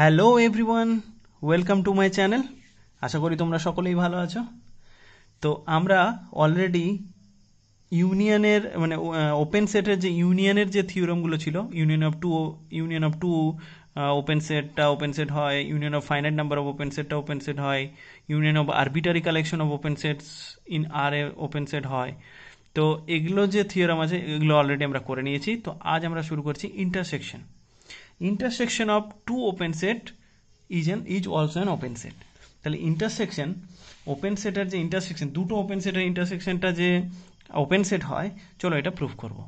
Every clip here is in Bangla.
hello everyone welcome to my channel আশা করি তোমরা সকলেই ভালো আছো তো আমরা অলরেডি ইউনিয়নের মানে ওপেন সেটের যে ইউনিয়নের যে থিওরমগুলো ছিল union of two union of two open সেটটা ওপেন সেট হয় union of finite number of open সেটটা ওপেন সেট হয় union of arbitrary collection of open sets in R a open set হয় তো এগুলো যে থিওরাম আছে এগুলো অলরেডি আমরা করে নিয়েছি তো আজ আমরা শুরু করছি intersection intersection of two open set is an is also an open set তাহলে ইন্টারসেকশন ওপেন সেটের যে ইন্টারসেকশন দুটো ওপেন সেটের ইন্টারসেকশনটা যে ওপেন সেট হয় চলো এটা প্রুফ করব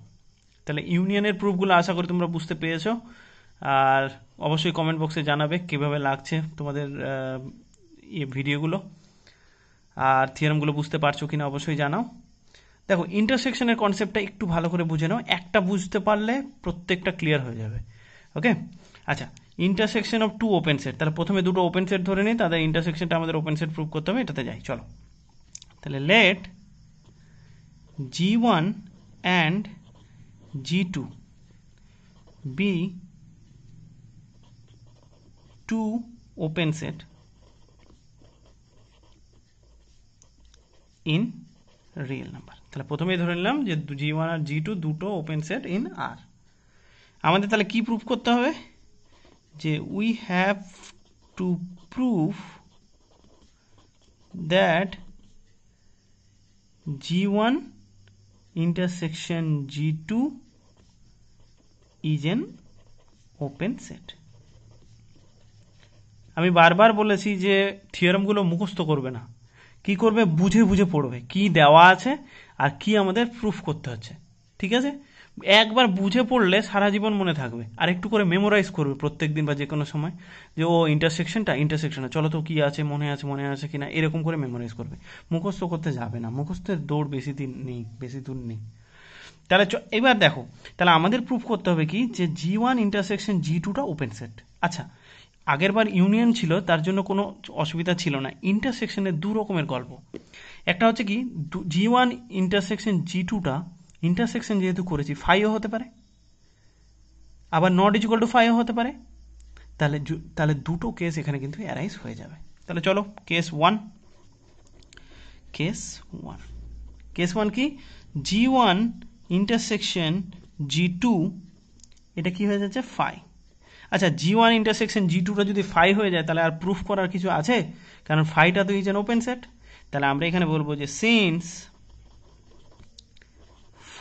তাহলে ইউনিয়নের প্রুফগুলো আশা করি তোমরা বুঝতে পেরেছো আর অবশ্যই কমেন্ট বক্সে জানাবে কীভাবে লাগছে তোমাদের ইয়ে ভিডিওগুলো আর থিওরামগুলো বুঝতে পারছো কিনা অবশ্যই জানাও দেখো ইন্টারসেকশনের কনসেপ্টটা একটু ভালো করে বুঝে নাও একটা বুঝতে পারলে প্রত্যেকটা ক্লিয়ার হয়ে যাবে ওকে আচ্ছা intersection of two open set তাহলে প্রথমে দুটো ওপেন সেট ধরে নিই তাদের ইন্টারসেকশনটা আমাদের ওপেন সেট প্রুভ করতে হবে এটাতে যাই চলো তাহলে let G one and G two be two open set in real number তাহলে প্রথমেই ধরে নিলাম যে জি ওয়ান আর জি টু দুটো ওপেন সেট ইন আর আমাদের তাহলে কি প্রুফ করতে হবে যে we have to proof that G one intersection G two is an open set আমি বারবার বলেছি যে থিওরামগুলো মুখস্থ করবে না কি করবে বুঝে বুঝে পড়বে কি দেওয়া আছে আর কি আমাদের প্রুফ করতে হচ্ছে ঠিক আছে একবার বুঝে পড়লে সারা জীবন মনে থাকবে আর একটু করে মেমোরাইজ করবে প্রত্যেক দিন বা যে কোনো সময় যে ও ইন্টারসেকশনটা ইন্টারসেকশন চলো তো কী আছে মনে আছে মনে আছে কিনা এরকম করে মেমোরাইজ করবে মুখস্থ করতে যাবে না মুখস্থের দৌড় বেশি দিন নেই বেশি দূর নেই তাহলে এবার দেখো তাহলে আমাদের প্রুফ করতে হবে কি যে জি ওয়ান ইন্টারসেকশন জি টুটা ওপেন সেট আচ্ছা আগেরবার ইউনিয়ন ছিল তার জন্য কোনো অসুবিধা ছিল না ইন্টারসেকশনের দু রকমের গল্প একটা হচ্ছে কি জি ওয়ান ইন্টারসেকশন জি টুটা ইন্টারসেকশন যেহেতু করেছি ফাইও হতে পারে আবার নট ইজ টু ফাইও হতে পারে তাহলে তাহলে দুটো কেস এখানে কিন্তু অ্যারাইজ হয়ে যাবে তাহলে চলো case one case one case one কি G one intersection G two এটা কি হয়ে যাচ্ছে ফাই আচ্ছা জি ওয়ান ইন্টারসেকশন জি টুটা যদি ফাই হয়ে যায় তাহলে আর প্রুফ করার কিছু আছে কারণ ফাইটা তো ইজ অ্যান ওপেন সেট তাহলে আমরা এখানে বলবো যে since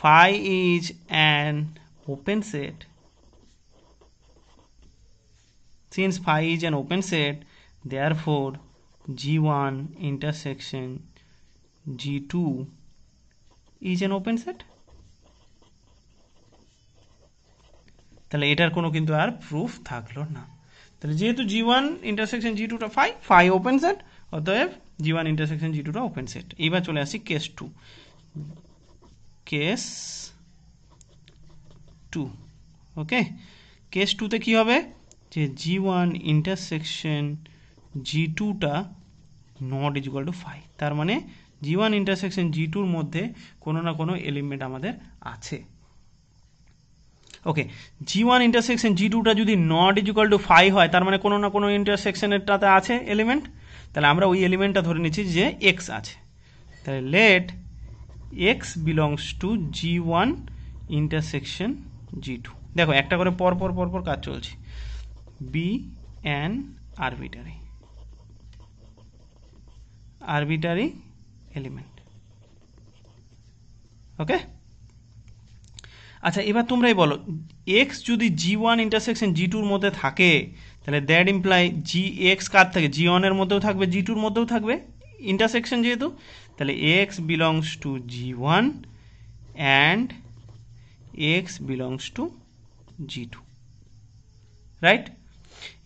phi is an open set since phi is an open set therefore g1 intersection g2 is an open set তাহলে এটার কোনো কিন্তু আর প্রুফ থাকলো না তাহলে যেহেতু জি ওয়ান ইন্টারসেকশন জি টুটা ফাই ফাই ওপেন সেট অতএব জি ওয়ান ইন্টারসেকশন জি টুটা ওপেন সেট এইবার চলে আসি case two case two okay case টুতে কী হবে যে জি ওয়ান ইন্টারসেকশন জি টুটা not is equal to phi তার মানে জি ওয়ান ইন্টারসেকশন জি টুর মধ্যে কোনো না কোনো এলিমেন্ট আমাদের আছে ওকে জি ওয়ান ইন্টারসেকশন জি টুটা যদি not is equal to phi হয় তার মানে কোনো না কোনো ইন্টারসেকশনেরটাতে আছে এলিমেন্ট তাহলে আমরা ওই এলিমেন্টটা ধরে নিচ্ছি যে এক্স আছে তাহলে let X belongs to G one intersection G two দেখো একটা করে পর পর পর পর কাজ চলছে be an arbitrary arbitrary element okay আচ্ছা এবার তোমরাই বলো এক্স যদি জি ওয়ান ইন্টারসেকশন জি টুর মধ্যে থাকে তাহলে দ্যাট ইমপ্লাই জি এক্স কার থাকে জি ওয়ানের মধ্যেও থাকবে জি টুর মধ্যেও থাকবে ইন্টারসেকশন যেহেতু তাহলে X belongs to G one and X belongs to G two right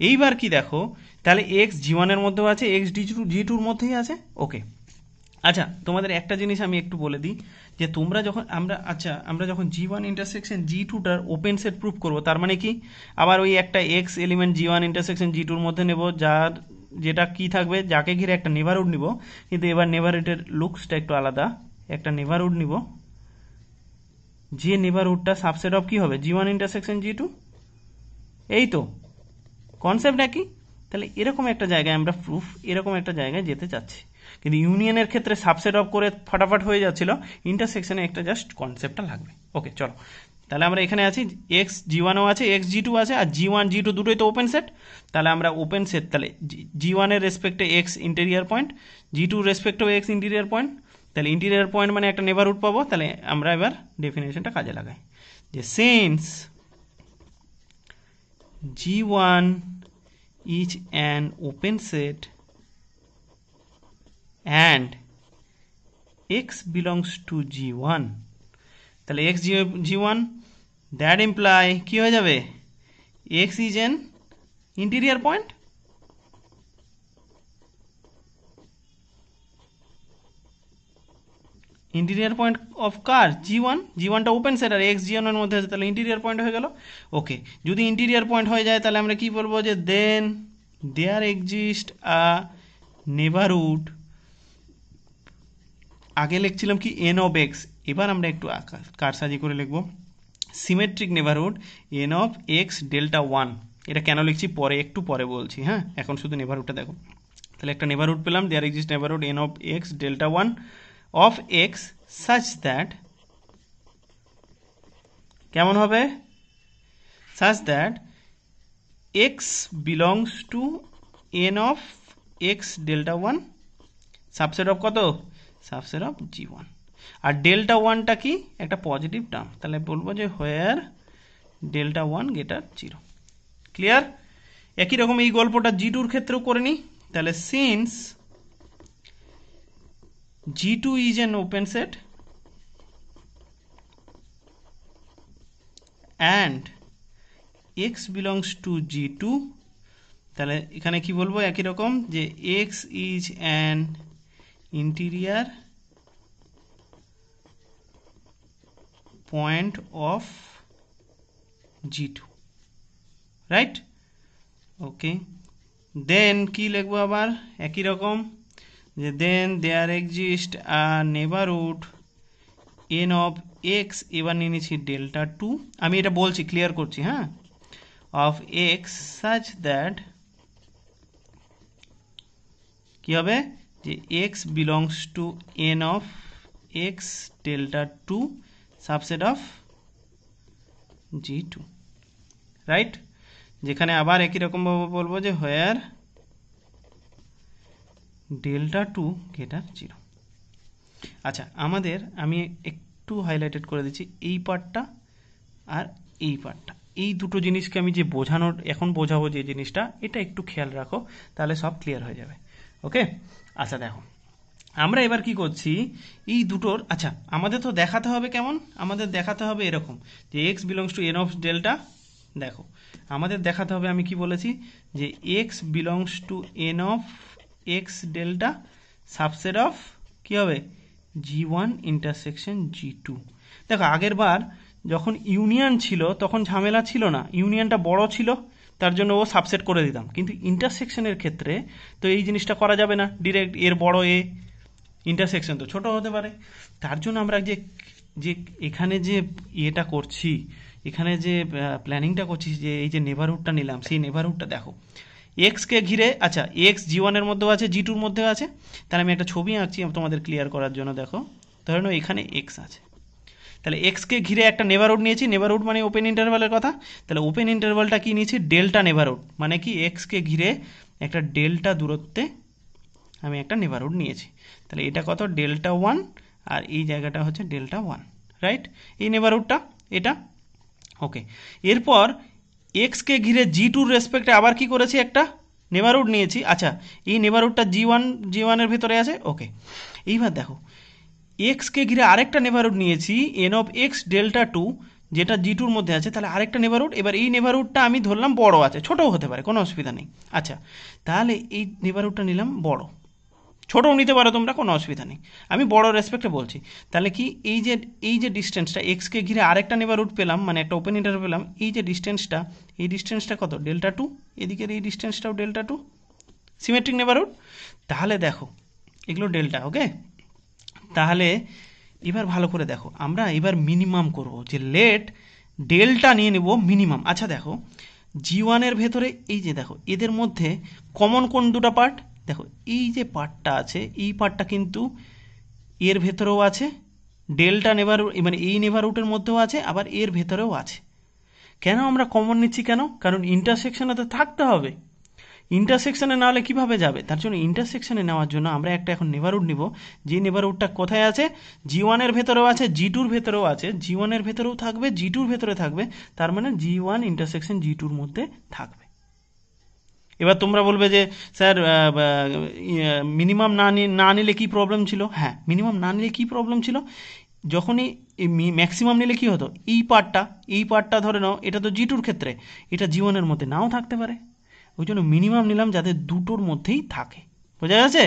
এইবার কি দেখো তাহলে এক্স জি ওয়ানের মধ্যেও আছে এক্স ডি টু জি টুর মধ্যেই আছে ওকে আচ্ছা তোমাদের একটা জিনিস আমি একটু বলে দিই যে তোমরা যখন আমরা আচ্ছা আমরা যখন জি ওয়ান ইন্টারসেকশন জি টুটার ওপেন সেট প্রুফ করবো তার মানে কি আবার ওই একটা X element G one intersection G টুর মধ্যে নেব যার যেটা কি থাকবে যাকে ঘিরে একটা নেভারউড নিব কিন্তু এবার নেভারহুডের লুকসটা একটু আলাদা একটা নেভারউড নিব যে নেভারউডটা সাবসেট অফ কি হবে G one intersection G two এই তো কনসেপ্ট নাকি তাহলে এরকম একটা জায়গায় আমরা প্রুফ এরকম একটা জায়গায় যেতে চাচ্ছি কিন্তু ইউনিয়নের ক্ষেত্রে সাবসেট অফ করে ফটাফট হয়ে যাচ্ছিল ইন্টারসেকশনে একটা জাস্ট কনসেপ্টটা লাগবে ওকে চলো তাহলে আমরা এখানে আছি এক্স জি ওয়ানও আছে এক্স জি টু আছে আর জি ওয়ান জি টু দুটোই তো ওপেন সেট তাহলে আমরা ওপেন সেট তাহলে জি ওয়ানের রেসপেক্টে X interior point G two রেসপেক্টেও এক্স ইন্টেরিয়ার পয়েন্ট তাহলে ইন্টেরিয়ার পয়েন্ট মানে একটা নেবারহুড পাবো তাহলে আমরা এবার ডেফিনেশনটা কাজে লাগাই যে since G one is an open set and X belongs to G one তাহলে X G G one that imply কী হয়ে যাবে X is an interior point interior point of কার জি ওয়ান জি ওয়ানটা ওপেন সেট আর এক্স জি ওয়ানের মধ্যে আছে তাহলে ইন্টিরিয়ার পয়েন্ট হয়ে গেল ওকে যদি ইন্টিরিয়ার পয়েন্ট হয়ে যায় তাহলে আমরা কী বলবো যে দেন দেয়ার এক্সিস্ট আ নেভারউড আগে লিখছিলাম কি এন অফ এক্স এবার আমরা একটু কারসাজি করে লিখব symmetric neighbourhood N of X delta one এটা কেন লিখছি পরে একটু পরে বলছি হ্যাঁ এখন শুধু নেভারহুডটা দেখো তাহলে একটা নেভারহুড পেলাম there exist neighbourhood N of X delta one of X such that কেমন হবে such that X belongs to N of X delta one subset of কত সাবসেট অফ জি ওয়ান আর ডেল্টা ওয়ানটা কি একটা পজিটিভ টার্ম তাহলে বলবো যে where delta one greater zero clear একই রকম এই গল্পটা জি টুর ক্ষেত্রেও করে নিই তাহলে since G two is an open set and X belongs to G two তাহলে এখানে কি বলবো একই রকম যে X is an interior point of g2 right okay then কি লিখবো আবার একই রকম যে দেন দেয়ার এক্সিস্ট আর নেবারহুড এন অফ এক্স এবার নিয়ে নিচ্ছি ডেল্টা টু আমি এটা বলছি ক্লিয়ার করছি হ্যাঁ অফ এক্স সাচ দ্যাট কি হবে যে X belongs to N of X delta two subset of G two right যেখানে আবার একই রকমভাবে বলবো যে where delta two greater zero আচ্ছা আমাদের আমি একটু হাইলাইটেড করে দিচ্ছি এই পার্টটা আর এই পার্টটা এই দুটো জিনিসকে আমি যে বোঝানোর এখন বোঝাবো যে জিনিসটা এটা একটু খেয়াল রাখো তাহলে সব ক্লিয়ার হয়ে যাবে ওকে আচ্ছা দেখো আমরা এবার কি করছি এই দুটোর আচ্ছা আমাদের তো দেখাতে হবে কেমন আমাদের দেখাতে হবে এরকম যে X belongs to N of delta দেখো আমাদের দেখাতে হবে আমি কি বলেছি যে X belongs to N of X delta subset of কী হবে G one intersection G two দেখো আগের বার যখন ইউনিয়ন ছিল তখন ঝামেলা ছিল না ইউনিয়নটা বড় ছিল তার জন্য ও সাবসেট করে দিতাম কিন্তু ইন্টারসেকশনের ক্ষেত্রে তো এই জিনিসটা করা যাবে না ডিরেক্ট এর বড় এ ইন্টারসেকশন তো ছোট হতে পারে তার জন্য আমরা যে যে এখানে যে ইয়েটা করছি এখানে যে প্ল্যানিংটা করছি যে এই যে নেভারহুডটা নিলাম সেই নেভারহুডটা দেখো এক্সকে ঘিরে আচ্ছা এক্স জি ওয়ানের মধ্যেও আছে জি টুর মধ্যেও আছে তাহলে আমি একটা ছবি আঁকছি তোমাদের ক্লিয়ার করার জন্য দেখো ধরে নাও এখানে এক্স আছে তাহলে এক্সকে ঘিরে একটা নেবারহুড নিয়েছি নেবারহুড মানে ওপেন ইন্টারভালের কথা তাহলে ওপেন ইন্টারভালটা কী নিয়েছি ডেল্টা নেবারহুড মানে কি এক্সকে ঘিরে একটা ডেল্টা দূরত্বে আমি একটা নেবারহুড নিয়েছি তাহলে এটা কত ডেল্টা ওয়ান আর এই জায়গাটা হচ্ছে ডেল্টা ওয়ান রাইট এই নেবারহুডটা এটা ওকে এরপর এক্সকে ঘিরে জি টুর রেসপেক্টে আবার কি করেছি একটা নেবারহুড নিয়েছি আচ্ছা এই নেবারহুডটা জি ওয়ান জি ওয়ানের ভিতরে আছে ওকে এইবার দেখো এক্সকে ঘিরে আরেকটা নেবারহুড নিয়েছি N of X delta two যেটা জি টুর মধ্যে আছে তাহলে আরেকটা নেবারহুড এবার এই নেবারহুডটা আমি ধরলাম বড় আছে ছোটও হতে পারে কোনো অসুবিধা নেই আচ্ছা তাহলে এই নেবারহুডটা নিলাম বড় ছোটও নিতে পারো তোমরা কোনো অসুবিধা নেই আমি বড় রেসপেক্টে বলছি তাহলে কি এই যে এই যে ডিস্টেন্সটা এক্সকে ঘিরে আরেকটা নেবার রুট পেলাম মানে একটা ওপেন ইন্টার পেলাম এই যে ডিস্টেন্সটা এই ডিস্টেন্সটা কত ডেল্টা টু এদিকের এই ডিস্টেন্সটাও delta two symmetric neighbourhood তাহলে দেখো এগুলো ডেল্টা ওকে তাহলে এবার ভালো করে দেখো আমরা এবার মিনিমাম করব যে লেট ডেল্টা নিয়ে নেব মিনিমাম আচ্ছা দেখো জি ওয়ানের ভেতরে এই যে দেখো এদের মধ্যে কমন কোন দুটা পার্ট দেখো এই যে পার্টটা আছে এই পার্টটা কিন্তু এর ভেতরেও আছে ডেলটা নেভার মানে এই নেভার রুটের মধ্যেও আছে আবার এর ভেতরেও আছে কেন আমরা কমন নিচ্ছি কেন কারণ ইন্টারসেকশনে তো থাকতে হবে ইন্টারসেকশানে না হলে কীভাবে যাবে তার জন্য ইন্টারসেকশানে নেওয়ার জন্য আমরা একটা এখন রুট নিব যে রুটটা কোথায় আছে জি ওয়ানের ভেতরেও আছে জি টুর ভেতরেও আছে জি ওয়ানের ভেতরেও থাকবে জি টুর ভেতরে থাকবে তার মানে জি ওয়ান ইন্টারসেকশন জি টুর মধ্যে থাকবে এবার তোমরা বলবে যে স্যার মিনিমাম ইয়ে, না না নিলে কী প্রবলেম ছিল হ্যাঁ মিনিমাম না নিলে কী প্রবলেম ছিল যখনই ম্যাক্সিমাম নিলে কী হতো এই পার্টটা এই পার্টটা ধরে নাও এটা তো জিটুর ক্ষেত্রে এটা জীবনের মধ্যে নাও থাকতে পারে ওই জন্য মিনিমাম নিলাম যাতে দুটোর মধ্যেই থাকে বোঝা গেছে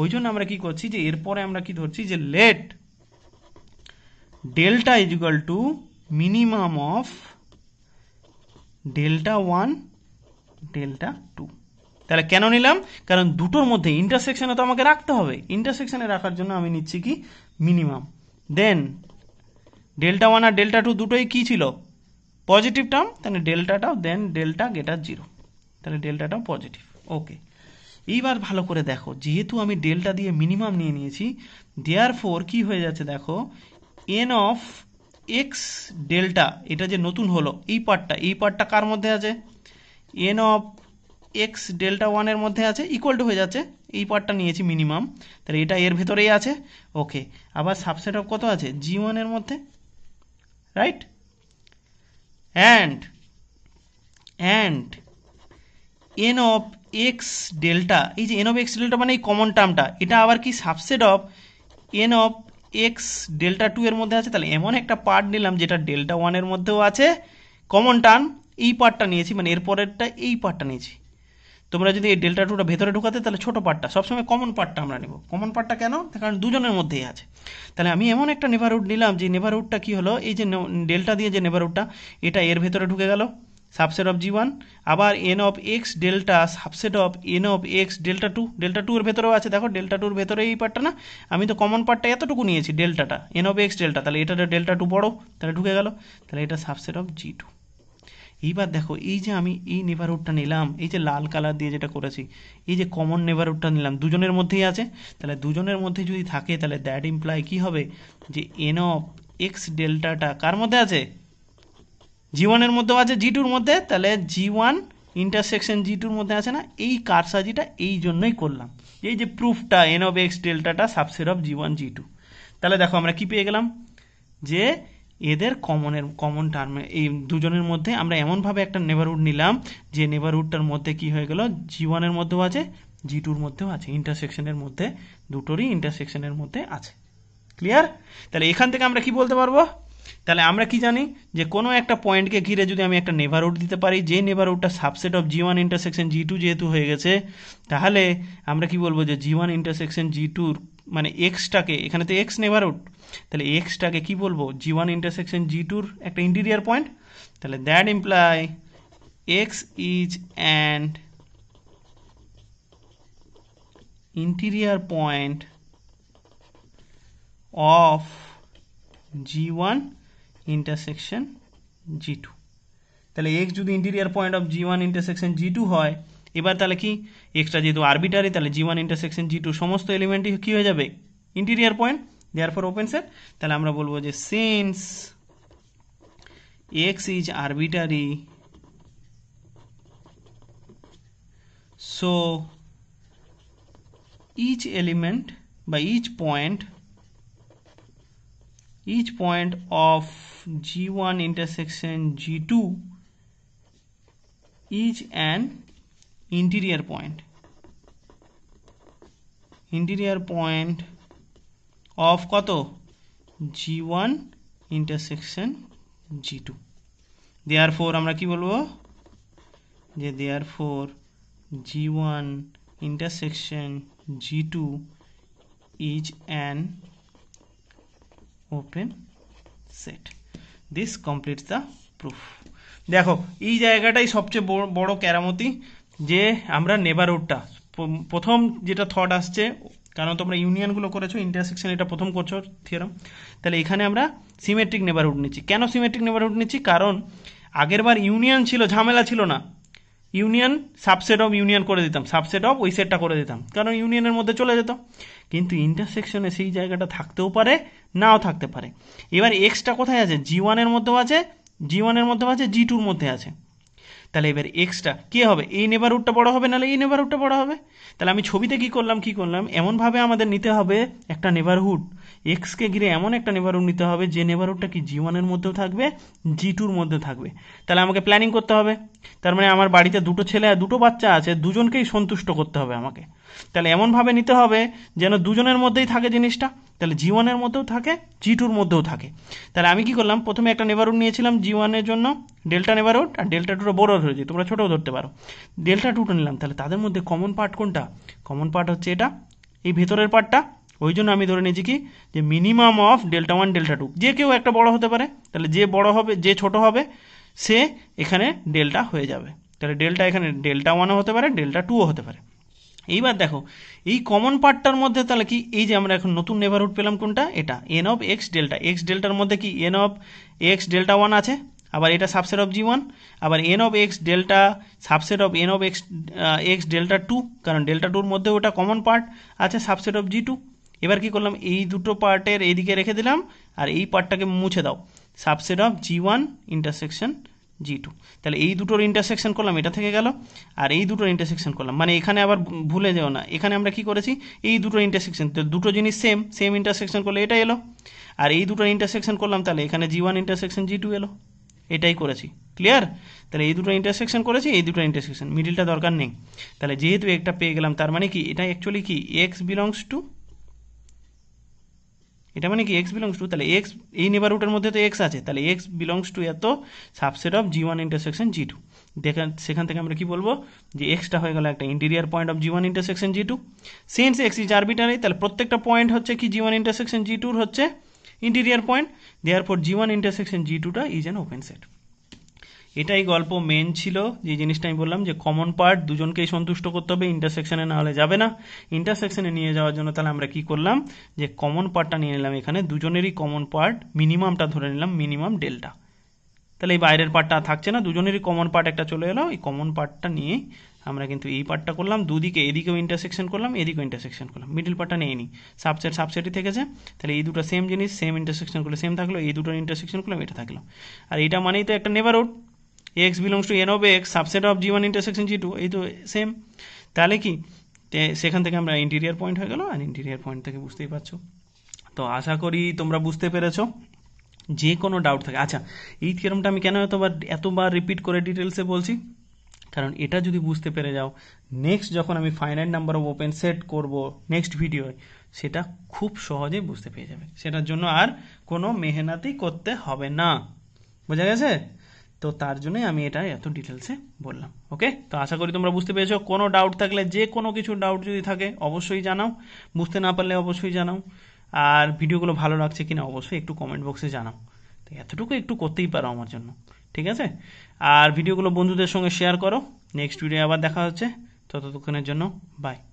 ওই জন্য আমরা কি করছি যে এরপরে আমরা কি ধরছি যে let delta is to minimum of delta one delta two তাহলে কেন নিলাম কারণ দুটোর মধ্যে ইন্টারসেকশনে তো আমাকে রাখতে হবে ইন্টারসেকশনে রাখার জন্য আমি নিচ্ছি কি মিনিমাম দেন ডেল্টা ওয়ান আর ডেল্টা টু দুটোই কী ছিল পজিটিভ টার্ম তাহলে ডেল্টাটাও দেন ডেল্টা গেটার জিরো তাহলে ডেল্টাটাও পজিটিভ ওকে এইবার ভালো করে দেখো যেহেতু আমি ডেল্টা দিয়ে মিনিমাম নিয়ে নিয়েছি দেয়ার ফোর কী হয়ে যাচ্ছে দেখো এন অফ এক্স ডেল্টা এটা যে নতুন হলো এই পার্টটা এই পার্টটা কার মধ্যে আছে এন অফ এক্স ডেল্টা ওয়ানের মধ্যে আছে ইকুয়াল টু হয়ে যাচ্ছে এই পার্টটা নিয়েছি মিনিমাম তাহলে এটা এর ভেতরেই আছে ওকে আবার সাবসেট অফ কত আছে জি ওয়ানের মধ্যে right and and N of X delta এই যে এন অফ এক্স ডেল্টা মানে এই কমন টার্মটা এটা আবার কি subset of N of X delta two এর মধ্যে আছে তাহলে এমন একটা পার্ট নিলাম যেটা ডেল্টা ওয়ানের মধ্যেও আছে কমন টার্ম এই পার্টটা নিয়েছি মানে এর পরেরটা এই পার্টটা নিয়েছি তোমরা যদি এই ডেল্টা টুটা ভেতরে ঢুকাতে তাহলে ছোটো পার্টটা সবসময় কমন পার্টটা আমরা নেব কমন পার্টটা কেন কারণ দুজনের মধ্যেই আছে তাহলে আমি এমন একটা নেভারহুড নিলাম যে নেভারহুডটা কী হলো এই যে ডেল্টা দিয়ে যে নেভারহুডটা এটা এর ভেতরে ঢুকে গেল সাবসেট অফ জি ওয়ান আবার N of X delta subset of N of X delta two delta টুর ভেতরেও আছে দেখো ডেল্টা টুর ভেতরে এই পার্টটা না আমি তো কমন পার্টটা এতটুকু নিয়েছি ডেল্টাটা এন অফ এক্স ডেল্টা তাহলে এটা ডেল্টা টু বড়ো তাহলে ঢুকে গেল তাহলে এটা সাবসেট অফ জি টু এইবার দেখো এই যে আমি এই নেবারহুডটা নিলাম এই যে লাল কালার দিয়ে যেটা করেছি এই যে কমন নেবারহুডটা নিলাম দুজনের মধ্যেই আছে তাহলে দুজনের মধ্যে যদি থাকে তাহলে দ্যাট ইমপ্লাই কি হবে যে এন অফ এক্স ডেল্টাটা কার মধ্যে আছে জি ওয়ানের মধ্যেও আছে জি টুর মধ্যে তাহলে জি ওয়ান ইন্টারসেকশন জি টুর মধ্যে আছে না এই কারসাজিটা এই জন্যই করলাম এই যে প্রুফটা এন অফ এক্স ডেল্টাটা subset of G one G two তাহলে দেখো আমরা কি পেয়ে গেলাম যে এদের কমনের কমন টার্ম এই দুজনের মধ্যে আমরা এমনভাবে একটা নেবারহুড নিলাম যে নেবারহুডটার মধ্যে কি হয়ে গেল জি ওয়ানের মধ্যেও আছে জি টুর মধ্যেও আছে ইন্টারসেকশনের মধ্যে দুটোরই ইন্টারসেকশনের মধ্যে আছে ক্লিয়ার তাহলে এখান থেকে আমরা কি বলতে পারবো তাহলে আমরা কি জানি যে কোনো একটা পয়েন্টকে ঘিরে যদি আমি একটা নেভারউড দিতে পারি যে নেভারহুডটা subset of G one intersection G two যেহেতু হয়ে গেছে তাহলে আমরা কি বলবো যে জি ওয়ান ইন্টারসেকশন জি টুর মানে এক্সটাকে এখানে তো এক্স নেভারহুড তাহলে এক্সটাকে কি বলবো জি ওয়ান ইন্টারসেকশন জি টুর একটা ইন্টিরিয়ার পয়েন্ট তাহলে that imply X is and point of G one intersection G two তাহলে এক্স যদি interior point of G one intersection G two হয় এবার তাহলে কি এক্সট্রা যেহেতু আরবিটারি তাহলে G one intersection G two সমস্ত এলিমেন্টই কী হয়ে যাবে ইন্টিরিয়ার পয়েন্ট দেয়ার ফর ওপেন সেট তাহলে আমরা বলবো যে since X is arbitrary so each element by each point G1 intersection G2 is an interior point interior point of Koto G1 intersection G2 therefore আমরা কি বলবো যে therefore G1 intersection G2 is an open set this complete the proof দেখো এই জায়গাটাই সবচেয়ে বড় কেরামতি যে আমরা নেবারহুডটা প্রথম যেটা থট আসছে কারণ তোমরা ইউনিয়নগুলো করেছো ইন্টারসেকশন এটা প্রথম করছো থিওরাম তাহলে এখানে আমরা সিমেট্রিক নেবারহুড নিচ্ছি কেন সিমেট্রিক নেবারহুড নিচ্ছি কারণ আগেরবার ইউনিয়ন ছিল ঝামেলা ছিল না ইউনিয়ন সাবসেট অফ ইউনিয়ন করে দিতাম সাবসেট অফ ওই সেটটা করে দিতাম কারণ ইউনিয়নের মধ্যে চলে যেত কিন্তু ইন্টারসেকশনে সেই জায়গাটা থাকতেও পারে নাও থাকতে পারে এবার এক্সটা কোথায় আছে জি ওয়ানের মধ্যেও আছে জি ওয়ানের মধ্যেও আছে জি টুর মধ্যে আছে তাহলে এবার এক্সটা কী হবে এই নেবারহুডটা বড় হবে নাহলে এই নেবারহুডটা বড় হবে তাহলে আমি ছবিতে কি করলাম কি করলাম এমনভাবে আমাদের নিতে হবে একটা নেবারহুড এক্সকে ঘিরে এমন একটা নেবারহুড নিতে হবে যে নেবারহুডটা কি জি ওয়ানের মধ্যেও থাকবে জি টুর মধ্যে থাকবে তাহলে আমাকে প্ল্যানিং করতে হবে তার মানে আমার বাড়িতে দুটো ছেলে আর দুটো বাচ্চা আছে দুজনকেই সন্তুষ্ট করতে হবে আমাকে তাহলে এমনভাবে নিতে হবে যেন দুজনের মধ্যেই থাকে জিনিসটা তাহলে জি ওয়ানের মধ্যেও থাকে জি টুর মধ্যেও থাকে তাহলে আমি কি করলাম প্রথমে একটা নেবারউড নিয়েছিলাম জি ওয়ানের জন্য ডেল্টা নেবারউড আর ডেল্টা টুটা বড় হয়েছে তোমরা ছোটো ধরতে পারো ডেল্টা টুটা নিলাম তাহলে তাদের মধ্যে কমন পার্ট কোনটা কমন পার্ট হচ্ছে এটা এই ভেতরের পার্টটা ওই জন্য আমি ধরে নিয়েছি কি যে minimum of delta one delta two যে কেউ একটা বড় হতে পারে তাহলে যে বড় হবে যে ছোট হবে সে এখানে ডেল্টা হয়ে যাবে তাহলে ডেল্টা এখানে ডেল্টা ওয়ানও হতে পারে ডেল্টা টুও হতে পারে এইবার দেখো এই কমন পার্টটার মধ্যে তাহলে কি এই যে আমরা এখন নতুন নেভারহুড পেলাম কোনটা এটা N of X delta X ডেল্টার মধ্যে কি N of X delta one আছে আবার এটা সাবসেট অফ জি ওয়ান আবার N of X delta subset of N of X X delta two কারণ ডেল্টা টুর মধ্যে ওটা কমন পার্ট আছে সাবসেট অফ জি টু এবার কি করলাম এই দুটো পার্টের এইদিকে রেখে দিলাম আর এই পার্টটাকে মুছে দাও subset of G one intersection G two তাহলে এই দুটোর ইন্টারসেকশন করলাম এটা থেকে গেল আর এই দুটোর ইন্টারসেকশন করলাম মানে এখানে আবার ভুলে যেও না এখানে আমরা কি করেছি এই দুটোর ইন্টারসেকশন তো দুটো জিনিস সেম সেম ইন্টারসেকশন করলে এটা এলো আর এই দুটোর ইন্টারসেকশন করলাম তাহলে এখানে G one intersection G two এলো এটাই করেছি ক্লিয়ার তাহলে এই দুটো ইন্টারসেকশন করেছি এই দুটো ইন্টারসেকশন মিডিলটা দরকার নেই তাহলে যেহেতু একটা পেয়ে গেলাম তার মানে কি এটা অ্যাকচুয়ালি কি এক্স বিলংস টু এটা মানে কি এক্স বিলংস টু তাহলে এক্স এই নেবারহুডের মধ্যে তো এক্স আছে তাহলে এক্স বিলংস টু এত subset of G one intersection G two সেখান থেকে আমরা কি বলবো যে এক্সটা হয়ে গেল একটা interior point of G one intersection G two since X is arbitrary তাহলে প্রত্যেকটা পয়েন্ট হচ্ছে কি জি ওয়ান ইন্টারসেকশন জি টুর হচ্ছে interior point there for G one intersection G টুটা ইজ অ্যান ওপেন সেট এটাই গল্প মেন ছিল যে জিনিসটা আমি বললাম যে কমন পার্ট দুজনকেই সন্তুষ্ট করতে হবে ইন্টারসেকশনে না হলে যাবে না ইন্টারসেকশনে নিয়ে যাওয়ার জন্য তাহলে আমরা কি করলাম যে কমন পার্টটা নিয়ে নিলাম এখানে দুজনেরই কমন পার্ট মিনিমামটা ধরে নিলাম মিনিমাম ডেল্টা তাহলে এই বাইরের পার্টটা থাকছে না দুজনেরই কমন পার্ট একটা চলে এলো এই কমন পার্টটা নিয়ে আমরা কিন্তু এই পার্টটা করলাম দুদিকে এদিকেও ইন্টারসেকশন করলাম এদিকেও ইন্টারসেকশন করলাম মিডিল পার্টটা নিয়ে নিই সাবসেট সাবসেটই থেকেছে তাহলে এই দুটো সেম জিনিস সেম ইন্টারসেকশন করলে সেম থাকলো এই দুটোর ইন্টারসেকশন করলাম এটা থাকলো আর এটা মানেই তো একটা neighbourhood X belongs to N of X subset of G one intersection G two এই তো সেম তাহলে কি সেখান থেকে আমরা ইন্টিরিয়ার পয়েন্ট হয়ে গেলো আর ইন্টিরিয়ার পয়েন্ট থেকে বুঝতেই পারছো তো আশা করি তোমরা বুঝতে পেরেছো যে কোনো ডাউট থাকে আচ্ছা এই থিওরামটা আমি কেন এতবার এতবার রিপিট করে ডিটেলসে বলছি কারণ এটা যদি বুঝতে পেরে যাও নেক্সট যখন আমি finite number of open set করব নেক্সট ভিডিওয় সেটা খুব সহজে বুঝতে পেরে যাবে সেটার জন্য আর কোনো মেহনাতি করতে হবে না বোঝা গেছে তো তার জন্যই আমি এটা এত ডিটেলসে বললাম ওকে তো আশা করি তোমরা বুঝতে পেরেছো কোনো ডাউট থাকলে যে কোনো কিছু ডাউট যদি থাকে অবশ্যই জানাও বুঝতে না পারলে অবশ্যই জানাও আর ভিডিওগুলো ভালো লাগছে কিনা অবশ্যই একটু কমেন্ট বক্সে জানাও তো এতটুকু একটু করতেই পারো আমার জন্য ঠিক আছে আর ভিডিওগুলো বন্ধুদের সঙ্গে শেয়ার করো নেক্সট ভিডিও আবার দেখা হচ্ছে ততক্ষণের জন্য বাই